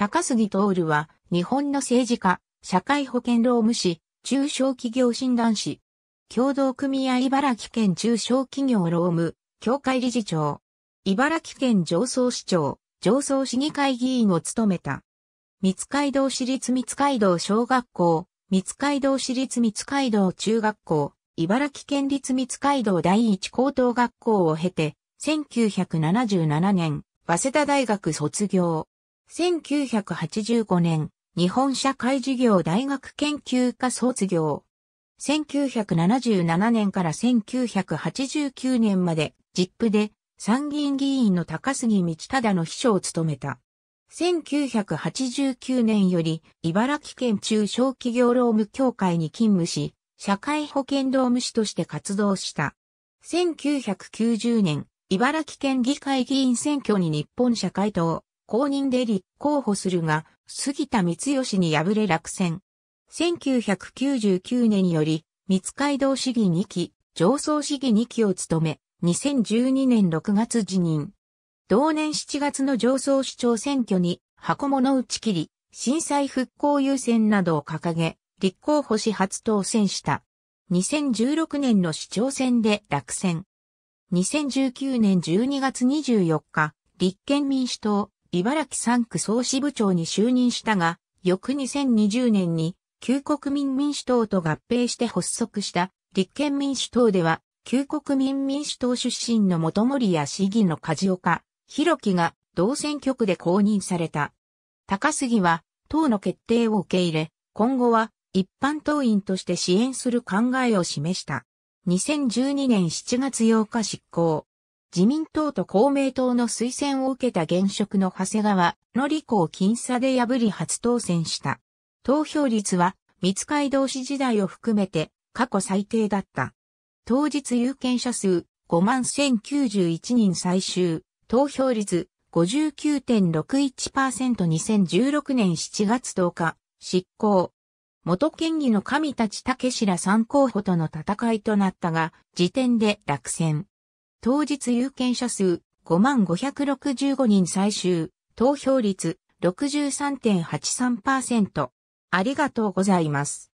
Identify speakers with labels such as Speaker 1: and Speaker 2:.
Speaker 1: 高杉徹は、日本の政治家、社会保険労務士、中小企業診断士、共同組合茨城県中小企業労務、協会理事長、茨城県上層市長、上層市議会議員を務めた。三街道市立三街道小学校、三街道市立三街道中学校、茨城県立三街道第一高等学校を経て、1977年、早稲田大学卒業。1985年、日本社会事業大学研究科卒業。1977年から1989年まで、ジップで参議院議員の高杉道忠の秘書を務めた。1989年より茨城県中小企業労務協会に勤務し、社会保険労務士として活動した。1990年、茨城県議会議員選挙に日本社会党、公認で立候補するが、杉田光義に敗れ落選。1999年より、三街道市議2期、上層市議2期を務め、2012年6月辞任。同年7月の上層市長選挙に、箱物打ち切り、震災復興優先などを掲げ、立候補し初当選した。2016年の市長選で落選。2019年12月24日、立憲民主党、茨城3区総支部長に就任したが、翌2020年に、旧国民民主党と合併して発足した立憲民主党では、旧国民民主党出身の元森や市議の梶岡、弘樹が同選挙区で公認された。高杉は、党の決定を受け入れ、今後は一般党員として支援する考えを示した。2012年7月8日執行、自民党と公明党の推薦を受けた現職の長谷川の利子を僅差で破り初当選した。投票率は、三街道市時代を含めて過去最低だった。当日有権者数51,091人最終、投票率 59.61%2016 年7月10日、執行。元県議の上立武ら3候補との戦いとなったが、時点で落選。当日有権者数5565人最終、投票率63.83%。ありがとうございます。